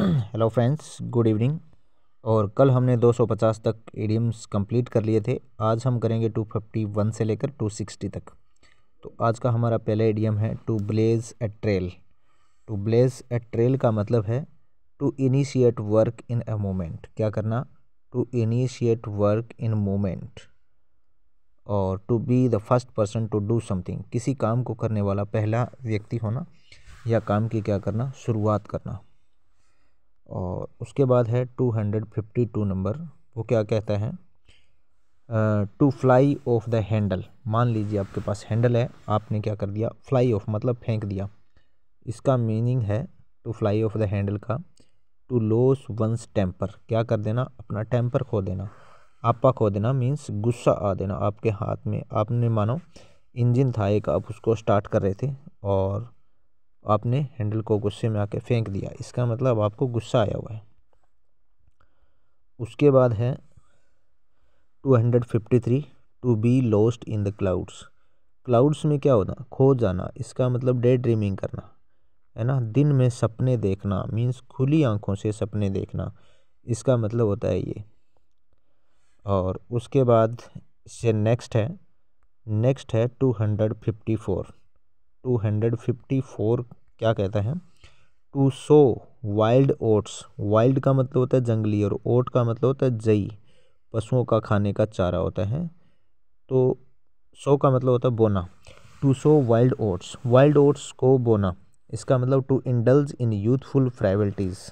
hello friends good evening और कल हमने 250 तक एडियम्स कंप्लीट कर लिए थे आज हम करेंगे 251 से लेकर 260 तक तो आज का हमारा पहला एडियम है to blaze a trail to blaze a trail का मतलब है to initiate work in a moment क्या करना to initiate work in moment और to be the first person to do something किसी काम को करने वाला पहला व्यक्ति होना या काम की क्या करना शुरुआत करना और उसके बाद है two hundred fifty two number वो क्या कहता है to fly off the handle मान लीजिए आपके पास हैंडल है आपने क्या कर दिया फ्लाई ऑफ मतलब फेंक दिया इसका मीनिंग है to fly off the handle का टू लॉस वंस टेम्पर क्या कर देना अपना टेम्पर खो देना आपा खो देना मीन्स गुस्सा आ देना आपके हाथ में आपने मानो इंजन था एक आप उसको स्टार्ट कर रहे थे और आपने हैंडल को गुस्से में आके फेंक दिया इसका मतलब आपको गुस्सा आया हुआ है उसके बाद है two hundred fifty three to be lost in the clouds clouds में क्या होना खो जाना इसका मतलब डे ड्रीमिंग करना है ना दिन में सपने देखना मीन्स खुली आँखों से सपने देखना इसका मतलब होता है ये और उसके बाद से नेक्स्ट है नेक्स्ट है two hundred fifty four two hundred fifty four क्या कहते हैं to sow wild oats wild का मतलब होता है जंगली और ओट का मतलब होता है जई पशुओं का खाने का चारा होता है तो सो का मतलब होता है बोना to sow wild oats wild oats को बोना इसका मतलब to indulge in youthful frivolities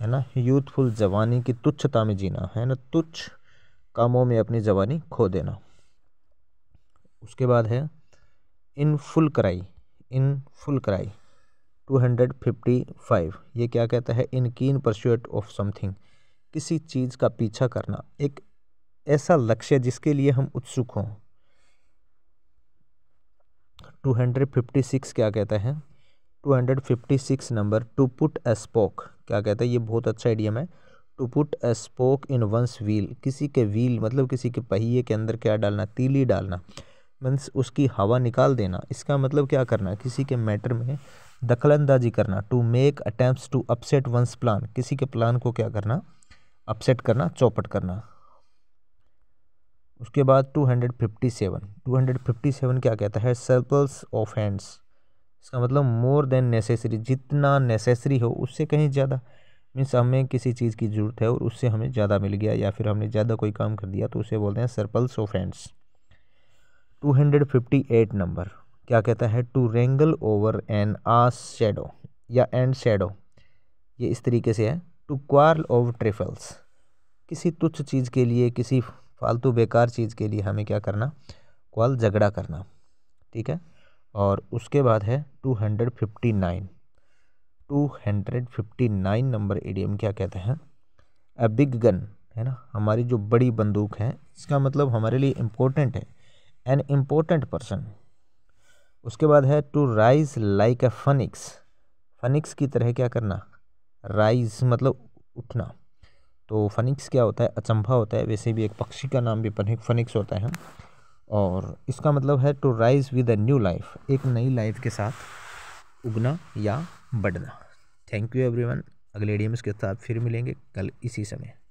है ना यूथफुल जवानी की तुच्छता में जीना है ना तुच्छ कामों में अपनी जवानी खो देना उसके बाद है in full cry in full cry two hundred fifty five ये क्या कहता है इन कीन परस्यूट ऑफ समथिंग किसी चीज़ का पीछा करना एक ऐसा लक्ष्य जिसके लिए हम उत्सुक हों टू हंड्रेड फिफ्टी सिक्स क्या कहता है two hundred fifty six number to put a spoke क्या कहता है ये बहुत अच्छा आइडियम है to put a spoke in one's wheel किसी के व्हील मतलब किसी के पहिए के अंदर क्या डालना तीली डालना मीन्स उसकी हवा निकाल देना इसका मतलब क्या करना किसी के मैटर में दखलंदाजी करना to make attempt to upset one's plan किसी के प्लान को क्या करना अपसेट करना चौपट करना उसके बाद two hundred fifty seven two hundred fifty seven क्या कहता है सर्कल्स ऑफ हैंड्स इसका मतलब मोर देन नेसेसरी जितना नेसेसरी हो उससे कहीं ज़्यादा मीन्स हमें किसी चीज़ की ज़रूरत है और उससे हमें ज़्यादा मिल गया या फिर हमने ज़्यादा कोई काम कर दिया तो उसे बोलते हैं surplus of hands two hundred fifty eight number क्या कहता है टू रेंगल ओवर एन आ शेडो या एंड शेडो ये इस तरीके से है टू क्वारल ओवर ट्रिफल्स किसी तुच्छ चीज़ के लिए किसी फालतू बेकार चीज़ के लिए हमें क्या करना क्वाल झगड़ा करना ठीक है और उसके बाद है two hundred fifty nine two hundred fifty nine number idiom क्या कहते हैं अ बिग गन है ना हमारी जो बड़ी बंदूक है इसका मतलब हमारे लिए इम्पोर्टेंट है एन इम्पोर्टेंट पर्सन उसके बाद है to rise like a phoenix phoenix की तरह क्या करना राइज मतलब उठना तो फनिक्स क्या होता है अचंभा होता है वैसे भी एक पक्षी का नाम भी फनिक्स होता है और इसका मतलब है to rise with a new life एक नई लाइफ के साथ उगना या बढ़ना थैंक यू एवरीवन अगले डी एम इसके साथ फिर मिलेंगे कल इसी समय